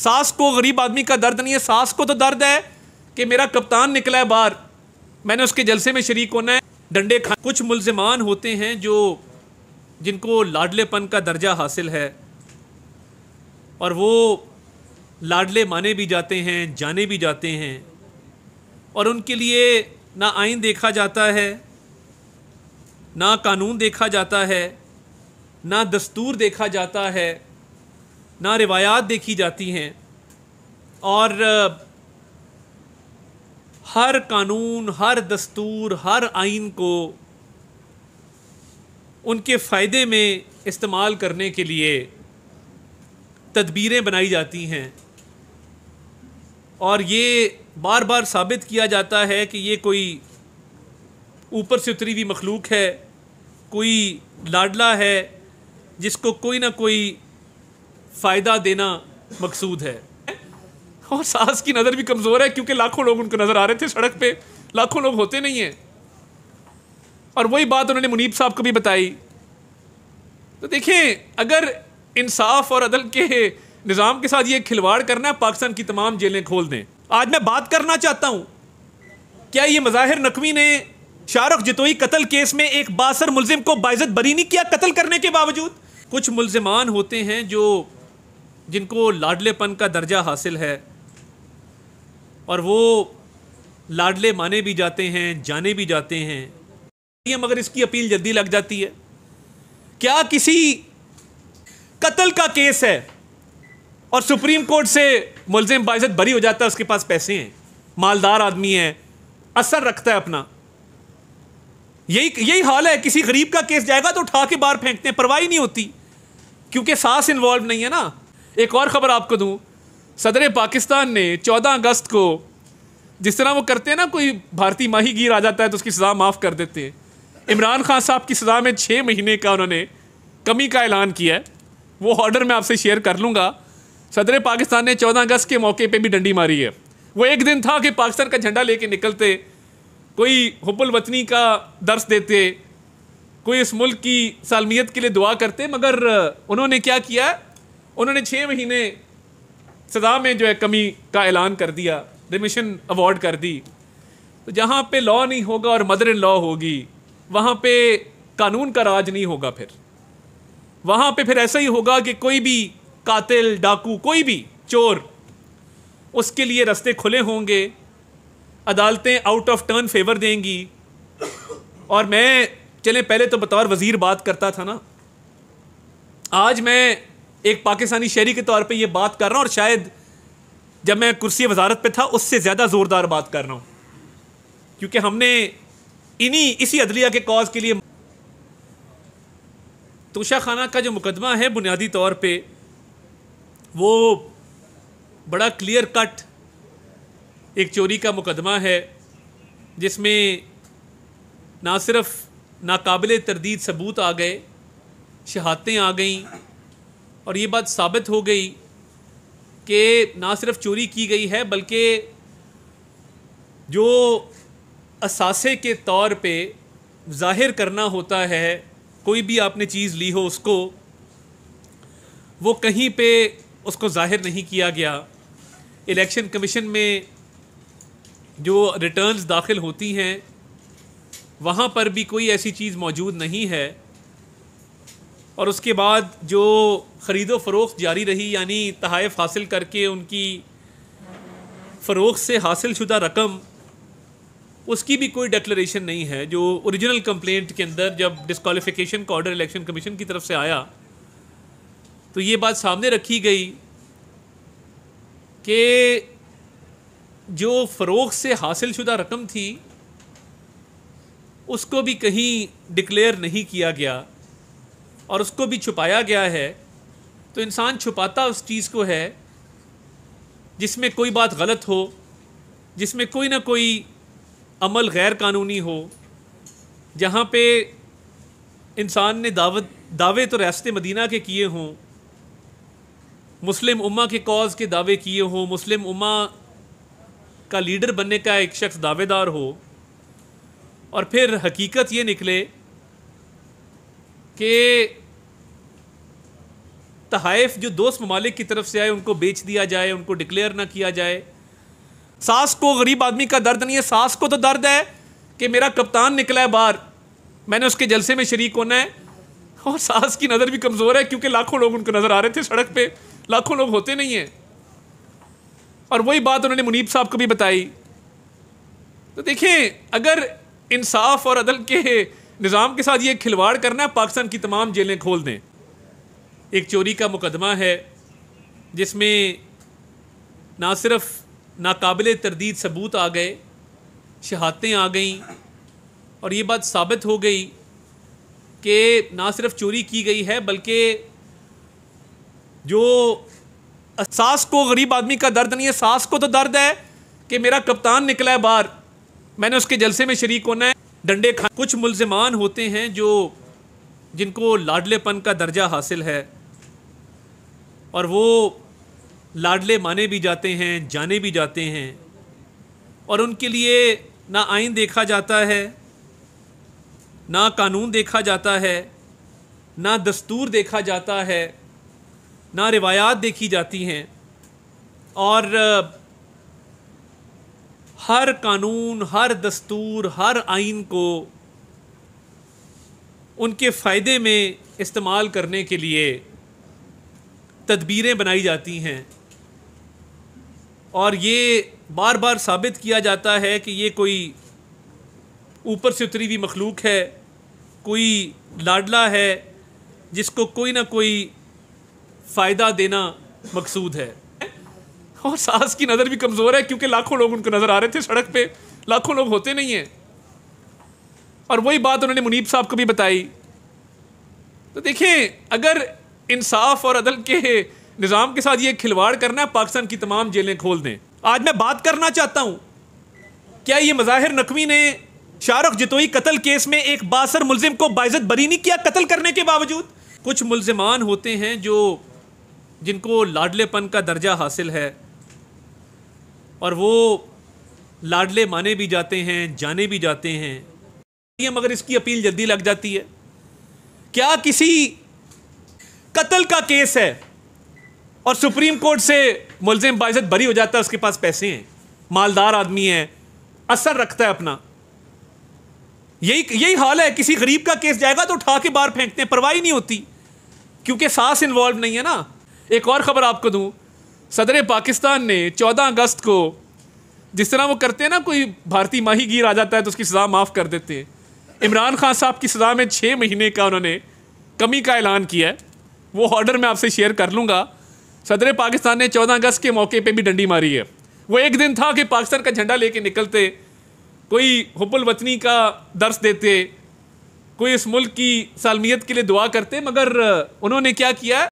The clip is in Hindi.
सास को गरीब आदमी का दर्द नहीं है सास को तो दर्द है कि मेरा कप्तान निकला है बाहर मैंने उसके जलसे में शरीक होना है डंडे खा कुछ मुलजमान होते हैं जो जिनको लाडलेपन का दर्जा हासिल है और वो लाडले माने भी जाते हैं जाने भी जाते हैं और उनके लिए ना आइन देखा जाता है ना कानून देखा जाता है ना दस्तूर देखा जाता है ना रिवायात देखी जाती हैं और हर कानून हर दस्तूर हर आइन को उनके फ़ायदे में इस्तेमाल करने के लिए तदबीरें बनाई जाती हैं और ये बार बार साबित किया जाता है कि ये कोई ऊपर से उतरी हुई मखलूक है कोई लाडला है जिसको कोई ना कोई फ़ायदा देना मकसूद है और सास की नज़र भी कमज़ोर है क्योंकि लाखों लोग उनको नज़र आ रहे थे सड़क पे लाखों लोग होते नहीं हैं और वही बात उन्होंने मुनीब साहब को भी बताई तो देखें अगर इंसाफ और अदल के निज़ाम के साथ ये खिलवाड़ करना है पाकिस्तान की तमाम जेलें खोल दें आज मैं बात करना चाहता हूँ क्या ये मज़ाहिर नकवी ने शाहरुख जतोई कत्ल केस में एक बासर मुलजिम को बाइजत बरी नहीं किया कत्ल करने के बावजूद कुछ मुलजमान होते हैं जो जिनको लाडलेपन का दर्जा हासिल है और वो लाडले माने भी जाते हैं जाने भी जाते हैं मगर इसकी अपील जल्दी लग जाती है क्या किसी कत्ल का केस है और सुप्रीम कोर्ट से मुलजिम बाइजत बरी हो जाता है उसके पास पैसे हैं मालदार आदमी है असर रखता है अपना यही यही हाल है किसी गरीब का केस जाएगा तो उठा के बाहर फेंकते हैं परवाही नहीं होती क्योंकि सास इन्वॉल्व नहीं है ना एक और ख़बर आपको दूँ सदर पाकिस्तान ने चौदह अगस्त को जिस तरह वो करते हैं ना कोई भारतीय माही गीर आ जाता है तो उसकी सज़ा माफ़ कर देते हैं इमरान खान साहब की सज़ा में छः महीने का उन्होंने कमी का ऐलान किया है वो ऑर्डर मैं आपसे शेयर कर लूँगा सदर पाकिस्तान ने चौदह अगस्त के मौके पर भी डंडी मारी है वो एक दिन था कि पाकिस्तान का झंडा लेके निकलते कोई हुबुल वतनी का दर्श देते कोई इस मुल्क की सालमियत के लिए दुआ करते मगर उन्होंने क्या किया उन्होंने छः महीने सजा में जो है कमी का ऐलान कर दिया रिमिशन अवार्ड कर दी तो जहाँ पे लॉ नहीं होगा और मदर इन लॉ होगी वहाँ पे कानून का राज नहीं होगा फिर वहाँ पे फिर ऐसा ही होगा कि कोई भी कातिल डाकू कोई भी चोर उसके लिए रास्ते खुले होंगे अदालतें आउट ऑफ टर्न फेवर देंगी और मैं चले पहले तो बतौर वज़ीर बात करता था ना आज मैं एक पाकिस्तानी शहरी के तौर पे ये बात कर रहा हूँ और शायद जब मैं कुर्सी वजारत पे था उससे ज़्यादा ज़ोरदार बात कर रहा हूँ क्योंकि हमने इन्हीं इसी अदलिया के कॉज के लिए तोशा खाना का जो मुकदमा है बुनियादी तौर पे वो बड़ा क्लियर कट एक चोरी का मुकदमा है जिसमें ना सिर्फ नाकबिल तरदीद सबूत आ गए शहादतें आ गईं और ये बात साबित हो गई कि ना सिर्फ चोरी की गई है बल्कि जो असासे के तौर पे जाहिर करना होता है कोई भी आपने चीज़ ली हो उसको वो कहीं पे उसको जाहिर नहीं किया गया इलेक्शन कमीशन में जो रिटर्न्स दाखिल होती हैं वहाँ पर भी कोई ऐसी चीज़ मौजूद नहीं है और उसके बाद जो ख़रीदो फरोख्त जारी रही यानी तहफ़ हासिल करके उनकी फ़रोख से हासिल शुदा रकम उसकी भी कोई डिक्लेरेशन नहीं है जो ओरिजिनल कंप्लेंट के अंदर जब डिसकॉलीफिकेशन का ऑर्डर इलेक्शन कमीशन की तरफ से आया तो ये बात सामने रखी गई कि जो फ़रोख से हासिल शुदा रकम थी उसको भी कहीं डिक्लेयर नहीं किया गया और उसको भी छुपाया गया है तो इंसान छुपाता उस चीज़ को है जिसमें कोई बात गलत हो जिसमें कोई ना कोई अमल गैर कानूनी हो जहाँ पे इंसान ने दावत दावे तो रास्ते मदीना के किए हों मुस्लिम उम्मा के कॉज के दावे किए हों मुस्लिम उम्मा का लीडर बनने का एक शख्स दावेदार हो और फिर हकीकत ये निकले कि तहाइफ जो दोस्त ममालिक की तरफ से आए उनको बेच दिया जाए उनको डिक्लेयर ना किया जाए सास को गरीब आदमी का दर्द नहीं है सास को तो दर्द है कि मेरा कप्तान निकला है बाहर मैंने उसके जलसे में शरीक होना है और सास की नज़र भी कमज़ोर है क्योंकि लाखों लोग उनको नज़र आ रहे थे सड़क पे लाखों लोग होते नहीं हैं और वही बात उन्होंने मुनीब साहब को भी बताई तो देखें अगर इंसाफ और अदल के निज़ाम के साथ ये खिलवाड़ करना है पाकिस्तान की तमाम जेलें खोल दें एक चोरी का मुकदमा है जिसमें ना सिर्फ नाकबिल तरदीद सबूत आ गए शहादतें आ गईं और ये बात साबित हो गई कि ना सिर्फ चोरी की गई है बल्कि जो सास को गरीब आदमी का दर्द नहीं है सास को तो दर्द है कि मेरा कप्तान निकला है बाहर मैंने उसके जलसे में शरीक होना है डंडे खा कुछ मुलजमान होते हैं जो जिनको लाडलेपन का दर्जा हासिल है और वो लाडले माने भी जाते हैं जाने भी जाते हैं और उनके लिए ना आइन देखा जाता है ना कानून देखा जाता है ना दस्तूर देखा जाता है ना रिवायात देखी जाती हैं और हर कानून हर दस्तूर हर आइन को उनके फ़ायदे में इस्तेमाल करने के लिए तदबीरें बनाई जाती हैं और ये बार बार साबित किया जाता है कि ये कोई ऊपर से उतरी हुई मखलूक है कोई लाडला है जिसको कोई ना कोई फ़ायदा देना मकसूद है और सास की नज़र भी कमज़ोर है क्योंकि लाखों लोग उनको नज़र आ रहे थे सड़क पे लाखों लोग होते नहीं हैं और वही बात उन्होंने मुनीब साहब को भी बताई तो देखें अगर इंसाफ और अदल के निज़ाम के साथ ये खिलवाड़ करना है पाकिस्तान की तमाम जेलें खोल दें आज मैं बात करना चाहता हूँ क्या ये मज़ाहिर नकवी ने शाहरुख जतोई कत्ल केस में एक बासर मुलजिम को बाइजत बरी नहीं किया कत्ल करने के बावजूद कुछ मुलजमान होते हैं जो जिनको लाडलेपन का दर्जा हासिल है और वो लाडले माने भी जाते हैं जाने भी जाते हैं मगर इसकी अपील जल्दी लग जाती है क्या किसी कत्ल का केस है और सुप्रीम कोर्ट से मुलजिम बाइजत बरी हो जाता है उसके पास पैसे हैं मालदार आदमी है असर रखता है अपना यही यही हाल है किसी गरीब का केस जाएगा तो उठा के बाहर फेंकते हैं परवाही नहीं होती क्योंकि सास इन्वॉल्व नहीं है ना एक और ख़बर आपको दूँ सदर पाकिस्तान ने 14 अगस्त को जिस तरह वो करते हैं ना कोई भारतीय माही गिर आ जाता है तो उसकी सज़ा माफ़ कर देते हैं इमरान खान साहब की सज़ा में छः महीने का उन्होंने कमी का ऐलान किया है वो ऑर्डर मैं आपसे शेयर कर लूँगा सदर पाकिस्तान ने चौदह अगस्त के मौके पर भी डंडी मारी है वो एक दिन था कि पाकिस्तान का झंडा लेके निकलते कोई हुबुल वतनी का दर्स देते कोई इस मुल्क की सालमियत के लिए दुआ करते मगर उन्होंने क्या किया